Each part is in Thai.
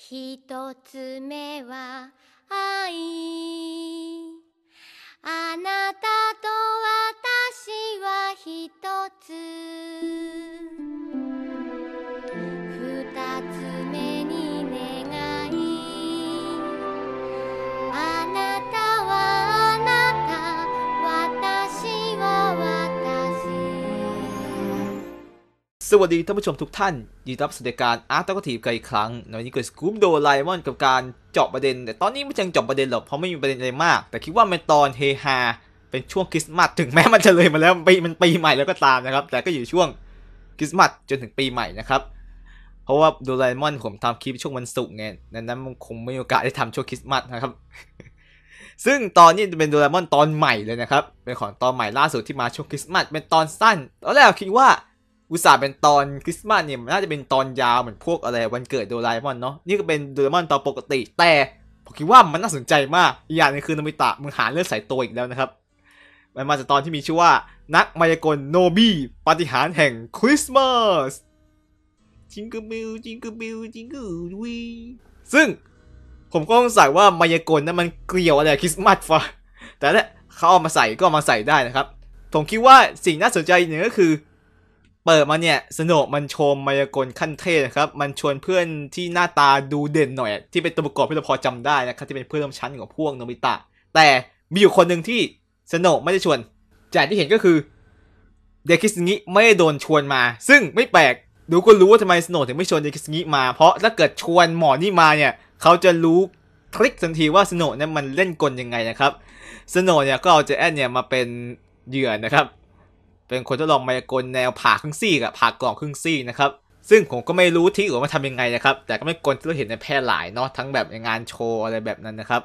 一つ目は愛あなたと私は一つสวัสดีท่านผู้ชมทุกท่าน ยินดีรับสู่รายการอาร์ตก็กทีบกันอีกครั้งในนี้เกิดสกู๊ปโดไลมอนกับการเจาะประเด็น แต่ตอนนี้ไม่จังเจาะประเด็นหรอก เพราะไม่มีประเด็นอะไรมาก แต่คิดว่ามันตอนเฮฮา เป็นช่วงคริสต์มาส ถึงแม้มันจะเลยมาแล้วปีมันปีใหม่แล้วก็ตามนะครับ แต่ก็อยู่ช่วงคริสต์มาสจนถึงปีใหม่นะครับ เพราะว่าโดไลมอนผมทำคลิปช่วงวันศุกร์ไงดังนั้นคงไม่มีโอกาสได้ทำช่วงคริสต์มาสนะครับ ซึ่งตอนนี้เป็นโดไลมอนตอนใหม่เลยนะครับ เป็นของตอนใหม่ล่าสุดที่มาช่วงคริสต์มาสเป็นตอนสั้นตอนแรกคิดว่าอุตส่าห์เป็นตอนคริสต์มาสเนี่ยมันน่าจะเป็นตอนยาวเหมือนพวกอะไรวันเกิดโดราเอมอนเนาะนี่ก็เป็นโดราเอมอนตอนปกติ แต่ผมคิดว่ามันน่าสนใจมากอีกอย่างนึงคือโนบิตะมึงหาเลือดสายตัวอีกแล้วนะครับมันมาจากตอนที่มีชื่อว่า นักมายากลโนบี้ปฏิหารแห่งคริสต์มาสจิงเกิลบิลจิงเกิลบิลจิงเกิลวีซึ่งผมก็สงสัยว่ามายากลนั้นมันเกี่ยวอะไรคริสต์มาสฟะแต่เนี่ยเขาเอามาใส่ก็มาใส่ได้นะครับ ผมคิดว่าสิ่งน่าสนใจอหนึ่งก็คือเปิดมาเนี่ยสนุกมันชมมายากลขั้นเทพนะครับ มันชวนเพื่อนที่หน้าตาดูเด่นหน่อย ที่เป็นตัวประกอบที่เราพอจำได้นะครับที่เป็นเพื่อนร่วมชั้นของพวกโนบิตะแต่มีอยู่คนหนึ่งที่สนุกไม่ได้ชวนจากที่เห็นก็คือเดคิสงิไม่โดนชวนมา ซึ่งไม่แปลกดูก็รู้ว่าทำไมสนโกถึงไม่ชวนเดคิสงิมา เพราะถ้าเกิดชวนหมอนี่มาเนี่ยเขาจะรู้ทริคทันทีว่าสโนนี่ยมันเล่นกลยังไงนะครับสโนเนี่ยก็เอาเจแอนเนี่ยมาเป็นเหยื่อนะครับเป็นคนทดลองมายากลแนวผ่าครึ่งซี่กับผ่ากล่องครึ่งซี่นะครับซึ่งผมก็ไม่รู้ที่อื่นว่าทำยังไงนะครับ แต่ก็ไม่กลที่เราเห็นในแพร่หลายเนาะทั้งแบบในงานโชว์อะไรแบบนั้นนะครับ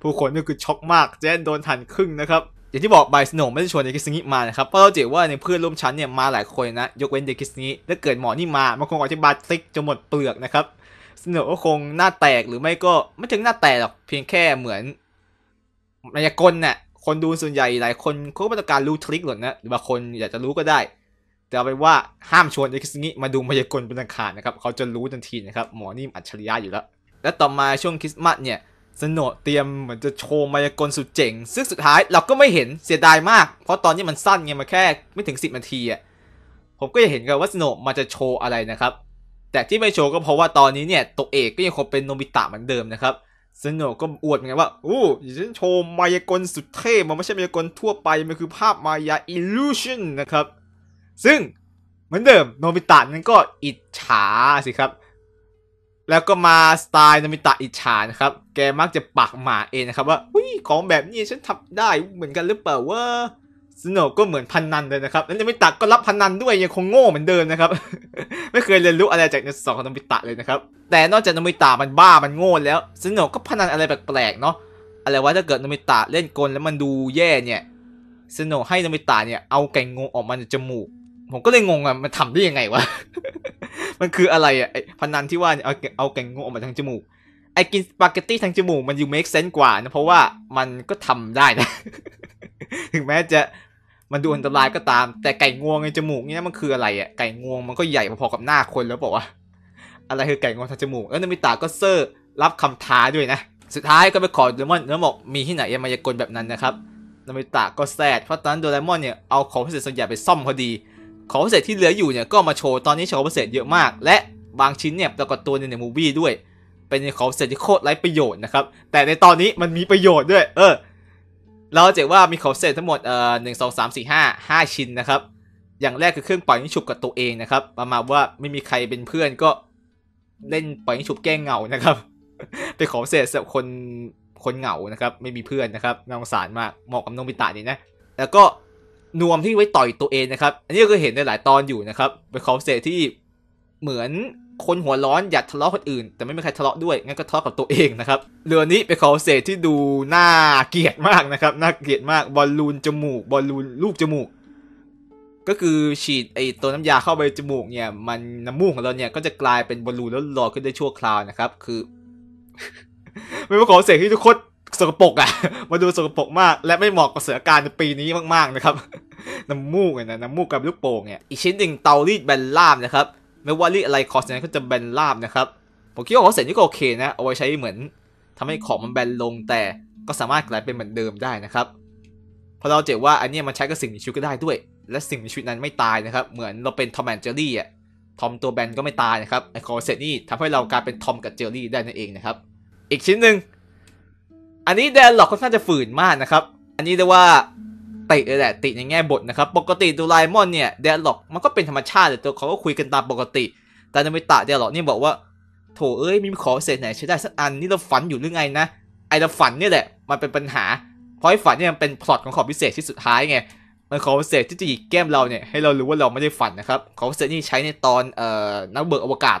ผู้คนนี่คือช็อกมากเจนโดนทันครึ่งนะครับอย่างที่บอกไบสโนไม่ได้ชวนเดคิสน้มานะครับเพราะเราเจอว่าในเพื่อนร่วมชั้นเนี่ยมาหลายคนนะยกเว้นเดคิสน้ถ้าเกิดหมอนี่มามันคงอธิบายติิกจนหมดเปลือกนะครับสโนก็คงหน้าแตกหรือไม่ก็ไม่ถึงหน้าแตกหรอกเพียงแค่เหมือนมายากลเนี่ยคนดูส่วนใหญ่หลายคนเขาก็ต้องการรู้ทริคหรอกนะหรือบางคนอยากจะรู้ก็ได้ แต่เอาเป็นว่าห้ามชวนเอ็กซ์นี้มาดูมายากลเป็นอังคารนะครับเขาจะรู้ทันทีนะครับหมอนี่อัจฉริยะอยู่แล้ว และต่อมาช่วงคริสต์มาสเนี่ยสนโกเตรียมเหมือนจะโชว์มายากลสุดเจ๋งซึ่งสุดท้ายเราก็ไม่เห็นเสียดายมาก เพราะตอนนี้มันสั้นไงมาแค่ไม่ถึง 10นาทีอ่ะผมก็จะเห็นกันว่าสโนมันจะโชว์อะไรนะครับ แต่ที่ไม่โชว์ก็เพราะว่าตอนนี้เนี่ยตัวเอกก็ยังคงเป็นโนบิตะเหมือนเดิมนะครับเซโนะก็อวดไงว่าโอ้ยฉันโชว์มายากลสุดเท่มันไม่ใช่มายากลทั่วไปมันคือภาพมายาอิลูชันนะครับ ซึ่งเหมือนเดิมโนบิตะนั้นก็อิจฉาสิครับ แล้วก็มาสไตล์โนบิตะอิจฉานะครับ แกมักจะปักหมาเองนะครับว่าอุ้ยของแบบนี้ฉันทำได้เหมือนกันหรือเปล่าวะสโนก็เหมือนพันนันเลยนะครับแล้วมิตะก็รับพันนันด้วยยังคงโง่เหมือนเดิมนะครับ ไม่เคยเรียนรู้อะไรจากนสองของนมิตะเลยนะครับ แต่นอกจากนมิตะมันบ้ามันโง่แล้วสโนก็พันนันอะไรแปลกๆเนาะ อะไรว่าถ้าเกิดนมิตะเล่นกลแล้วมันดูแย่เนี่ยสโนให้นมิตะเนี่ย เอาไก่งงออกมาจากจมูก ผมก็เลยงงอ่ะมันทำได้ยังไงวะ มันคืออะไรอ่ะพันนันที่ว่าเอาเอาไก่งงออกมาทางจมูก ไอ้กินสปาเกตตี้ทางจมูกมันยูเมคเซนต์กว่านะเพราะว่ามันก็ทำได้นะ ถึงแม้จะมันดูอันตรายก็ตาม แต่ไก่งวงในจมูกเนี่ยมันคืออะไรอ่ะไก่งวงมันก็ใหญ่พอๆกับหน้าคนแล้วบอกว่า อะไรคือไก่งวงทางจมูกแล้วนามิตะก็เซอร์รับคำท้าด้วยนะสุดท้ายก็ไปขอโดเรมอนแล้วบอกมีที่ไหนยามายากลแบบนั้นนะครับนามิตะก็แซดเพราะตอนนั้นโดเรมอนเนี่ยเอาของพิเศษส่วนใหญ่ไปซ่อมพอดีของพิเศษที่เหลืออยู่เนี่ยก็มาโชว์ตอนนี้โชว์พิเศษเยอะมากและบางชิ้นเนี่ยปรากฏตัวในมูวี่ด้วยเป็นของพิเศษที่โคตรไร้ประโยชน์นะครับแต่ในตอนนี้มันมีประโยชน์ด้วยเออเราจะว่ามีของเสร็จทั้งหมดเอ่อหนึ่งสองสามสี่ห้าห้าชิ้นนะครับ อย่างแรกคือเครื่องปล่อยนิฉุบกับตัวเองนะครับ ประมาณว่าไม่มีใครเป็นเพื่อนก็ เล่นปล่อยนิฉุบแก้งเหงานะครับเป็นของเสร็จสำหรับคนคนเหงานะครับ ไม่มีเพื่อนนะครับน่าสงสารมากเหมาะกับนงมิตะนี่นะ แล้วก็นวมที่ไว้ต่อยตัวเองนะครับอันนี้ก็เคยเห็นในหลายตอนอยู่นะครับเป็นของเสร็จที่เหมือนคนหัวร้อนอย่าทะเลาะคนอื่นแต่ไม่มีใครทะเลาะด้วยงั้นก็ทะเลาะกับตัวเองนะครับเรือนี้เป็นคอเศษที่ดูน่าเกลียดมากนะครับน่าเกลียดมากบอลลูนจมูก บอลลูนลูกจมูกก็คือฉีดไอตัวน้ำยาเข้าไปจมูกเนี่ย มันน้ำมูกของเราเนี่ยก็จะกลายเป็นบอลลูนแล้วลอยขึ้นได้ชั่วคราวนะครับคือ ไม่ว่าขอเศษที่ทุกคนสกปรกอ่ะมาดูสกปรกมาก และไม่เหมาะกับสถานการณ์ในปีนี้มาก ๆนะครับน้ำมูกเนี่ยน้ำมูกกับลูกโป่งเนี่ย อีกชิ้นหนึ่งเตารีดแบนล่ามนะครับไม่ว่าเรียกอะไรคอสเนี่ยก็จะแบนราบนะครับผมคิดว่าคอสเสร็จนี่ก็โอเคนะเอาไว้ใช้เหมือนทำให้ของมันแบนลงแต่ก็สามารถกลายเป็นเหมือนเดิมได้นะครับพอเราเจ็บว่าอันนี้มันใช้กับสิ่งมีชีวิตก็ได้ด้วย และสิ่งมีชีวิตนั้นไม่ตายนะครับ เหมือนเราเป็นทอมแอนเจอรี่อ่ะทอมตัวแบนก็ไม่ตายนะครับไอคอสเสร็จนี่ทำให้เรากลายเป็นทอมกับเจอรี่ได้นั่นเองนะครับอีกชิ้นหนึ่งอันนี้แดนหลอกค่อนข้างจะฝืนมากนะครับอันนี้เรียกว่าติเลยแหละติในแง่บทนะครับปกติดูไลมอนเนี่ยเดลล็อกมันก็เป็นธรรมชาติเลยตัวเขาก็คุยกันตามปกติ แต่นามิตะเดลล็อกนี่บอกว่าโถเอ้ยมีขอเศษไหนใช้ได้สักอันนี่เราฝันอยู่หรือไงนะไอเราฝันนี่แหละมันเป็นปัญหาเพราะไอฝันเนี่ยมันเป็นพล็อตของขอพิเศษที่สุดท้ายไงมันขอพิเศษที่จะหยิกแก้มเราเนี่ยให้เรารู้ว่าเราไม่ได้ฝันนะครับขอพิเศษนี่ใช้ในตอนเอ่อนักเบิกอวกาศ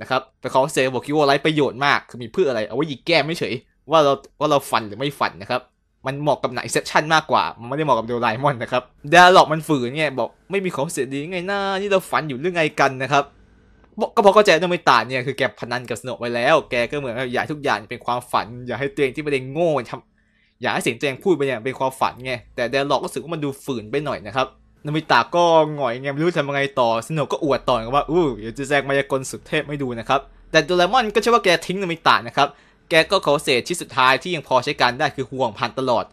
นะครับแต่ขอพิเศษบอกคิดว่าไรประโยชน์มากคือมีเพื่ออะไรเอาไว้หยิกแก้มไม่เฉยว่าเราว่าเราฝันหรือไม่ฝันนะครับมันเหมาะกับไหนเซสชันมากกว่า มันไม่ได้เหมาะกับโดเลมอนนะครับเดหล็อกมันฝืนไงบอกไม่มีของเสียดีไงหน้า นี่เราฝันอยู่เรื่องไงกันนะครับก็พอเข้าใจน้องไม่ตาเนี่ย คือแกพนันกับสโนไว้แล้ว แกก็เหมือนอยากทุกอย่างเป็นความฝันอยากให้ตัวเองที่ไม่ได้โง่ทำอยากให้สิ่งตัวเองพูดไปเนี่ยเป็นความฝันไงแต่เดลล็อกก็รู้สึกว่ามันดูฝืนไปหน่อยนะครับนมิตาก็หงอยไงไม่รู้ทำยังไงต่อสโนก็อวดต่อว่าอู้เดี๋ยวจะแจกมายากลสุดเทพไม่ดูนะครับแต่โดเอมอนก็เชื่อว่าแกทิ้งนมิตะนะครับแกก็โคเศษชิ้นสุดท้ายที่ยังพอใช้การได้คือห่วงพันตลอด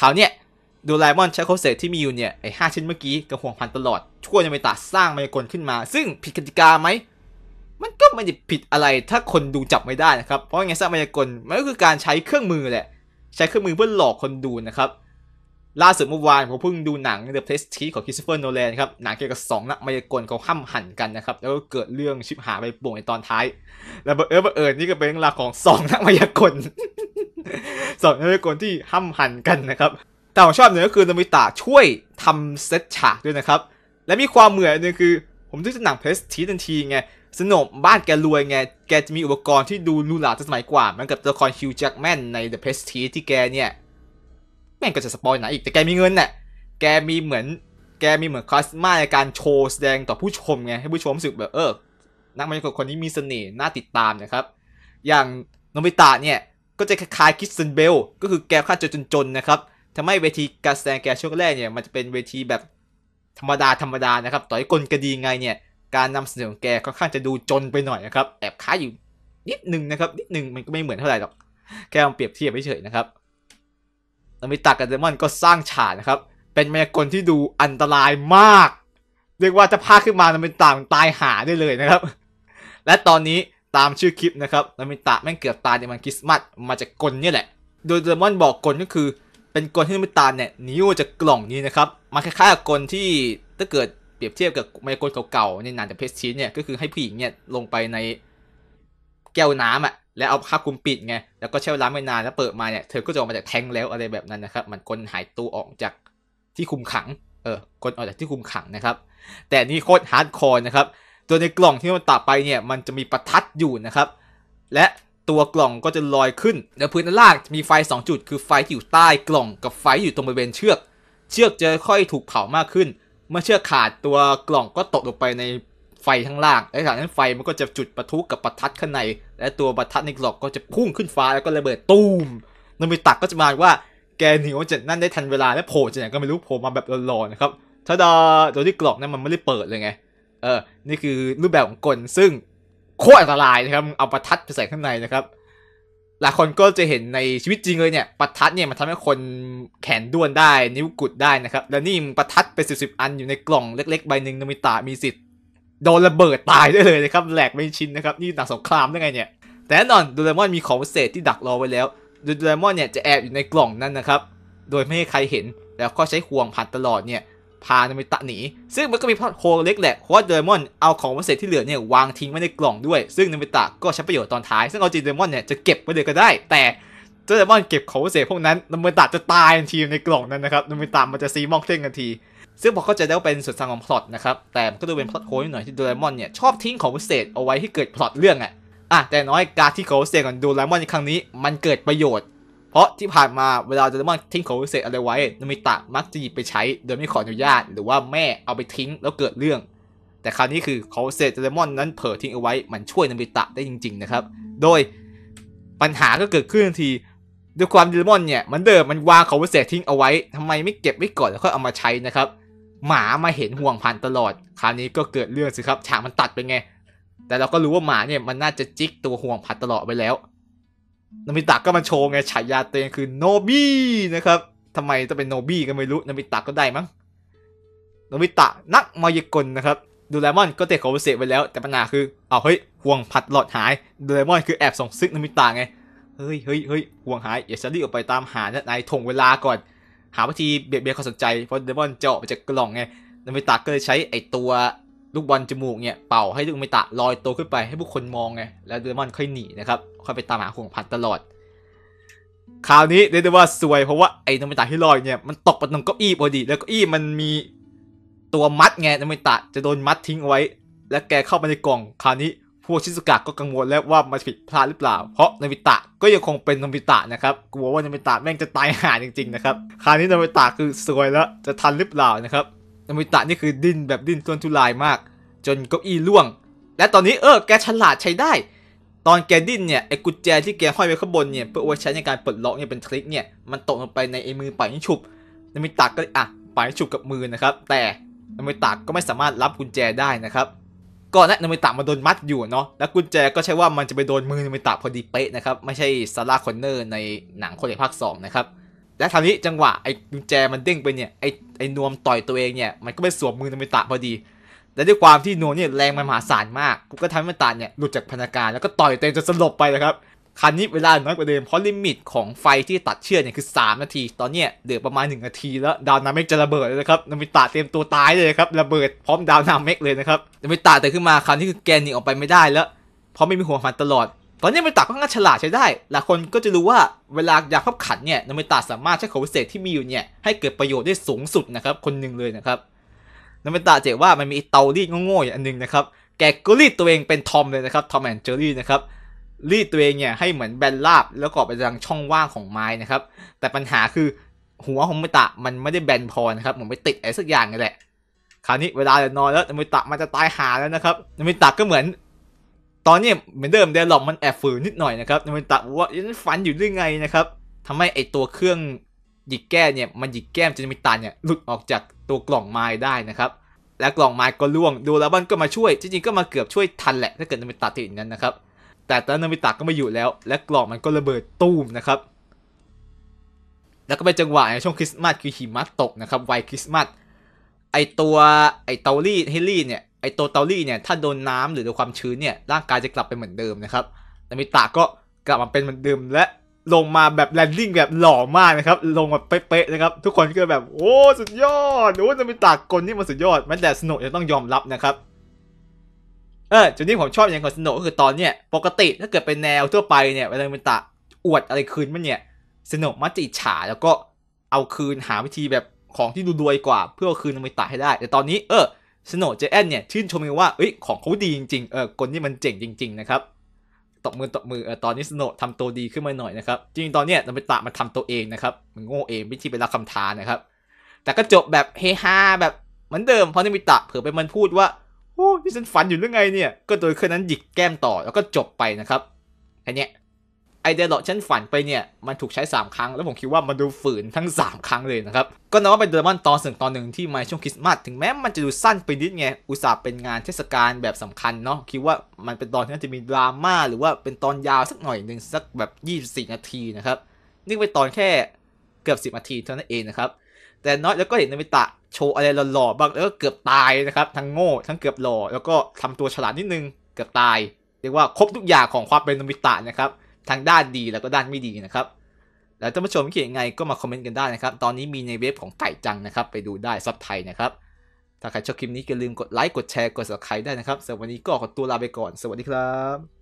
คราวเนี้ยดูไลมอนใช้โคเศษที่มีอยู่เนี่ยไอห้าชิ้นเมื่อกี้กับห่วงพันตลอดช่วยยามปตัดสร้างมายากลขึ้นมา ซึ่งผิดกติกาไหมมันก็ไม่ได้ผิดอะไร ถ้าคนดูจับไม่ได้นะครับเพราะไงางมายากลมันก็คือการใช้เครื่องมือแหละใช้เครื่องมือเพื่อหลอกคนดูนะครับล่าสุดเมื่อวานผมเพิ่งดูหนัง The Prestige ของ Christopher Nolan ครับ หนังเกี่ยวกับสองนักมายากลเขาห้ำหั่นกันนะครับ แล้วก็เกิดเรื่องชิบหายไปป่วงในตอนท้าย แล้วเออบเอิญนี่ก็เป็นเรื่องราวของสองนักมายากล สองนักมายากลที่ห้ำหั่นกันนะครับ แต่ผมชอบเนี่ยก็คือนามิตะช่วยทำเซตฉากด้วยนะครับ และมีความเหมือนนึงคือ ผมดูหนัง Prestige ทันทีไง สนมบ้านแกรวยไง แกจะมีอุปกรณ์ที่ดูลูหลาสมัยกว่ามือนกับตัวละครฮิวจ์แจ็กแมนใน The Prestige ที่แกเนี่ยแม่งก็จะสปอยหนังอีกแต่แกมีเงินน่ะแกมีเหมือนแกมีเหมือนคลาสมาในการโชว์แสดงต่อผู้ชมไงให้ผู้ชมรู้สึกแบบเออนักมายากลคนนี้มีเสน่ห์น่าติดตามนะครับอย่างโนบิตะเนี่ยก็จะคล้ายคิสเซนเบลก็คือแกค่าจนๆนะครับทำให้เวทีการแสดงแกช่วงแรกเนี่ยมันจะเป็นเวทีแบบธรรมดาธรรมดานะครับต่อยกลกระดีไงเนี่ยการนำเสนอของแกค่อนข้างจะดูจนไปหน่อยนะครับแอบค้าอยู่นิดนึงนะครับนิดนึงมันก็ไม่เหมือนเท่าไหร่หรอกแค่เอาเปรียบเทียบเฉยๆนะครับนามิตะกับเดมอนก็สร้างฉากนะครับ เป็นมายากลที่ดูอันตรายมาก เรียกว่าจะพาขึ้นมานามิตะตายหาได้เลยนะครับ และตอนนี้ตามชื่อคลิปนะครับนามิตะแม่งเกือบตายในวันคริสต์มาสมาจากกลนี่แหละ โดยเดมอนบอกกลก็คือ เป็นกลที่นามิตะเนี่ยหนีออกจากกล่องนี้นะครับ มาคล้ายๆกับกลที่ถ้าเกิดเปรียบเทียบกับามากลเก่าๆในนานจากเพชรชีนเนี่ยก็คือให้ผู้หญิงเนี่ยลงไปในแก้วน้ำอ่ะแล้ว เอาผ้าคลุมปิดไง แล้วก็ใช้เวลาไม่นาน แล้วเปิดมาเนี่ย เธอก็จะออกมาจากแทงแล้วอะไรแบบนั้นนะครับ มันคนหายตัวออกจากที่คุมขัง เออคนออกจากที่คุมขังนะครับ แต่นี่โคตรฮาร์ดคอร์นะครับ ตัวในกล่องที่มันตัดไปเนี่ย มันจะมีประทัดอยู่นะครับ และตัวกล่องก็จะลอยขึ้น แล้วพื้นล่างมีไฟ2จุด คือไฟที่อยู่ใต้กล่องกับไฟอยู่ตรงบริเวณเชือก เชือกจะค่อยถูกเผามากขึ้น เมื่อเชือกขาดตัวกล่องก็ตกลงไปในไฟทั้งล่างและจากนั้นไฟมันก็จะจุดประทุกับประทัดข้างใน และตัวประทัดในกล่องก็จะพุ่งขึ้นฟ้าแล้วก็ระเบิดตูมนมิตักก็จะมาว่า แกหนีวจากนั่นได้ทันเวลาและโผล่จากไหนก็ไม่รู้โผล่มาแบบหลอนๆนะครับถ้าดาตัวที่กล่องนั้นมันไม่ได้เปิดเลยไง เออ นี่คือรูปแบบของกลซึ่ง โคตรอันตรายนะครับเอาประทัดไปใส่ข้างในนะครับหลายคนก็จะเห็นในชีวิตจริงเลยเนี่ยประทัดเนี่ยมันทำให้คนแขนด้วนได้ นิ้วกุดได้นะครับ แล้วนี่ประทัดไปสิบสิบอันอยู่ในกล่องเล็กๆใบหนึ่งนมิตะมีสิทธิโดนระเบิดตายได้เลยนะครับแหลกไม่ชินนะครับนี่หนักสงครามได้ไงเนี่ยแต่แน่นอนดดเรมอนมีของพิเศษที่ดักรอไว้แล้วดูเรมอนเนี่ยจะแอบอยู่ในกล่องนั้นนะครับ โดยไม่ให้ใครเห็นแล้วก็ใช้ห่วงผ่านตลอดเนี่ย พาโนมิตะหนีซึ่งมันก็มีพอดโฮเล็กแหละเพราะว่าเดมอนเอาของพิเศษที่เหลือเนี่ยวางทิ้งไว้ในกล่องด้วย ซึ่งโนมิตะก็ใช้ประโยชน์ตอนท้ายซึ่งเอาจริงเดมอนเนี่ยจะเก็บไว้เลยก็ได้ แต่เดมอนเก็บของพิเศษพวกนั้นโนมิตะจะตายทันทีในกล่องนั้นนะครับโนมิตะมันจะซีมองเท่งทันทีซึ่งพอเข้าใจได้ว่าเป็นส่วนสำ้ังของพล็อตนะครับ แต่ก็ดูเป็นพล็อตโค้ดหน่อยที่ดูเรมอนเนี่ยชอบทิ้งของพิเศษเอาไว้ให้เกิดพล็อตเรื่องอะอ่ะแต่น้อยการที่เของพิเศษของโดเรมอนในครั้งนี้ มันเกิดประโยชน์ เพราะที่ผ่านมาเวลาดูเรมอนทิ้งของพิเศษอะไรไว้นมิตะมักจะหยิบไปใช้โดยไม่ขออนุญาต หรือว่าแม่เอาไปทิ้งแล้วเกิดเรื่อง แต่คราวนี้คือเขาิเสียดเรมอนนั้นเผลอทิ้งเอาไว้มันช่วยนมิตะได้จริงๆนะครับ โดยปัญหาก็เกิดขึ้นทันทีด้วยความดิลมอนเนี่ยมันเดิมมันวางของวิเศษทิ้งเอาไว้ ทำไมไม่เก็บไว้ก่อนแล้วค่อยเอามาใช้นะครับหมามาเห็นห่วงพันตลอด คราวนี้ก็เกิดเรื่องสิครับ ฉากมันตัดไปไง แต่เราก็รู้ว่าหมาเนี่ยมันน่าจะจิกตัวห่วงพันตลอดไปแล้วนามิตะก็มาโชว์ไง ฉายาตัวเองคือโนบี้นะครับทำไมจะเป็นโนบี้ก็ไม่รู้นามิตะก็ได้มั้งโนมิตะนักมายากลนะครับ ดูเลมอนก็เตะเขาเสียไปแล้ว แต่ปัญหาคือเอาเฮ้ยห่วงพัดหลอดหายดูเลมอนคือแอบส่งซึกนามิตะไง เฮ้ยเฮ้ยเฮ้ยห่วงหายอย่าจะรีบออกไปตามหานะนายถ่งเวลาก่อนหาวิธีเบียดเบียนความสนใจ เพราะเดมอนเจาะไปจากกล่องไงนามิตะก็เลยใช้ไอตัวลูกบอลจมูกเนี่ยเป่าให้ลูกนามิตะลอยตัวขึ้นไปให้ผู้คนมองไงแล้วเดมอนค่อยหนีนะครับค่อยไปตามหาของพันตลอด คราวนี้เรียกได้ว่าสวยเพราะว่าไอ้นามิตะที่ลอยเนี่ยมันตกไปตรงเก้าอี้พอดี แล้วเก้าอี้มันมีตัวมัดไงนามิตะจะโดนมัดทิ้งไว้ และแกเข้าไปในกล่องคราวนี้พวกชิสุกะก็กังวลแล้วว่ามันผิดพลาดหรือเปล่า เพราะนามิตะก็ยังคงเป็นโนบิตะนะครับกลัวว่าโนบิตะแม่งจะตายห่าจริงๆนะครับ คราวนี้โนบิตะคือสวยแล้วจะทันหรือเปล่านะครับโนบิตะนี่คือดิ้นแบบดิ้นทุนทุลายมาก จนเก้าอี้ล่วง และตอนนี้เออแกฉลาดใช้ได้ ตอนแกดิ้นเนี่ยไอ้กุญแจที่แกห้อยไว้ข้างบนเนี่ยเพื่อไว้ใช้ในการปลดล็อกเนี่ยเป็นทริคเนี่ยมันตกลงไปในไอ้มือป่ายฉุบโนบิตะก็อ่ะป่ายฉุบกับมือนะครับ แต่โนบิตะก็ไม่สามารถรับกุญแจได้นะครับก่อนหน้านามิตะมาโดนมัดอยู่เนาะแล้วกุญแจก็ใช่ว่ามันจะไปโดนมือนามิตะพอดีเป๊ะนะครับ ไม่ใช่ซาร่าคอนเนอร์ในหนังคนเอกภาค2นะครับและทานี้จังหวะไอ้กุญแจมันเด้งไปเนี่ยไอ้ไอ้นวม ต่อยตัวเองเนี่ย มันก็ไปสวมมือนามิตะพอดี และด้วยความที่นวมเนี่ยแรงมันมหาศาลมาก ก็ทำให้นามิตะเนี่ยหลุดจากพนักงานแล้วก็ต่อยเต็มจนสลบไปนะครับครนนี้เวลาน้อยกว่าเดิมเพราะลิมิตของไฟที่ตัดเชือกเนี่ยคือ 3 นาที ตอนเนี้ยเหลือประมาณ 1 นาทีแล้วดาวนาเมกจะระเบิดเลยนะครับนามิตะเตรียมตัวตายเลยครับระเบิดพร้อมดาวนาเมกเลยนะครับนามิตะแต่ขึ้นมาครนนี้คือแกนนีออกไปไม่ได้แล้วเพราะไม่มีหัวมันตลอด ตอนนี้นามิตะก็งันฉลาดใช้ได้หลายคนก็จะรู้ว่าเวลาอยากขับขันเนี่ยนามิตะสามารถใช้ของพิเศษที่มีอยู่เนี่ยให้เกิดประโยชน์ได้สูงสุดนะครับคนหนึ่งเลยนะครับนามิตะเจ๋ว่ามันมีเตารีดโง่ๆอย่างนึงนะครับแกก็รีดตัวเองเป็นทอมเลยนะครับทอมแอนเจอรี่นะครับรีดตัวเองเนี่ยให้เหมือนแบนลาบแล้วก็ไปทางช่องว่างของไม้นะครับแต่ปัญหาคือหัวของมิตะมันไม่ได้แบนพอนะครับมันไปติดอะไรสักอย่างนี่แหละคราวนี้เวลาจะนอนแล้วมิตะมันจะตายหาแล้วนะครับมิตะก็เหมือน ตอนนี้เหมือนเดิมเดลล็อกมันแอบฝืนนิดหน่อยนะครับมิตะว่ายันฝันอยู่ได้ไงนะครับทำให้ไอตัวเครื่องหยิกแก้เนี่ยมันหยิกแก้มจนมิตะเนี่ยหลุดออกจากตัวกล่องไม้ได้นะครับและกล่องไม้ก็ล่วงดูแล้วมันก็มาช่วยจริงๆก็มาเกือบช่วยทันแหละถ้าเกิดมิตะติดนั้นนะครับแต่ตอนนั้นมิตะก็ไม่อยู่แล้ว และกล่องมันก็ระเบิดตู้มนะครับแล้วก็เป็นจังหวะในช่วงคริสต์มาสคือหิมะตกนะครับไวคริสต์มาสไอตัวไอเตอลี่เฮลี่เนี่ยไอตัวเตอลี่เนี่ยถ้าโดนน้ำหรือโดนความชื้นเนี่ยร่างกายจะกลับไปเหมือนเดิมนะครับนามิตะก็กลับมาเป็นเหมือนเดิมและลงมาแบบแลนดิ้งแบบหล่อมากนะครับลงแบบเป๊ะๆนะครับทุกคนก็แบบโอ้สุดยอดโอ้นามิตะกนนี่มันสุดยอดแม้แต่สนุกจะต้องยอมรับนะครับเออจุดนี้ผมชอบอย่างของสโนก็คือตอนเนี้ย ปกติถ้าเกิดเป็นแนวทั่วไปเนี่ยเวลาเป็นตะอวดอะไรคืนมันเนี่ยสโนมักจะอิจฉาแล้วก็เอาคืนหาวิธีแบบของที่ดูรวยกว่า เพื่อคืนนมิตะให้ได้ แต่ตอนนี้เออสโนเจแอนเนี่ย ชื่นชมเองว่าเอ้ยของเขาดีจริงๆเออคนนี้มันเจ๋งจริง ๆ นะครับตบมือตบมือเออตอนนี้สโนทำตัวดีขึ้นมาหน่อยนะครับจริงตอนเนี้ยนมิตะมันทำตัวเองนะครับมันโง่เองไม่ที่ไปรับคำท้านะครับ แต่ก็จบแบบเฮฮาแบบเหมือนเดิมเพราะนมิตะเผื่อไปมันพูดว่าโอ้ ที่ฉันฝันอยู่หรือไงเนี่ยก็โดยเครื่องนั้นหยิกแก้มต่อแล้วก็จบไปนะครับไอเนี้ยไอเดียหลอกฉันฝันไปเนี่ย มันถูกใช้ 3 ครั้งแล้วผมคิดว่ามันดูฝืนทั้ง 3 ครั้งเลยนะครับ ก็นับว่าเป็นเดอร์มอนตอนสึ่งตอนหนึ่งที่มาช่วงคริสต์มาสถึงแม้มันจะดูสั้นไปนิดไงอุตส่าห์เป็นงานเทศกาลแบบสำคัญเนาะคิดว่ามันเป็นตอนที่น่าจะมีดราม่าหรือว่าเป็นตอนยาวสักหน่อยหนึ่งสักแบบ 24 นาทีนะครับนี่เป็นตอนแค่เกือบ 10 นาทีเท่านั้นเองนะครับแต่น้อยแล้วก็เห็นนามิตะโชว์อะไรหล่อๆบ้างแล้วก็เกือบตายนะครับ ทั้งโง่ทั้งเกือบหล่อแล้วก็ทำตัวฉลาดนิดนึง เกือบตาย เรียกว่าครบทุกอย่างของความเป็นนามิตะนะครับทั้งด้านดีแล้วก็ด้านไม่ดีนะครับแล้วท่านผู้ชมคิดยังไงก็มาคอมเมนต์กันได้นะครับ ตอนนี้มีในเว็บของไก่จังนะครับไปดูได้ซับไทยนะครับถ้าใครชอบคลิปนี้อย่าลืมกดไลค์กดแชร์กด subscribe ได้นะครับสำหรับวันนี้ก็ขอตัวลาไปก่อน สวัสดีครับ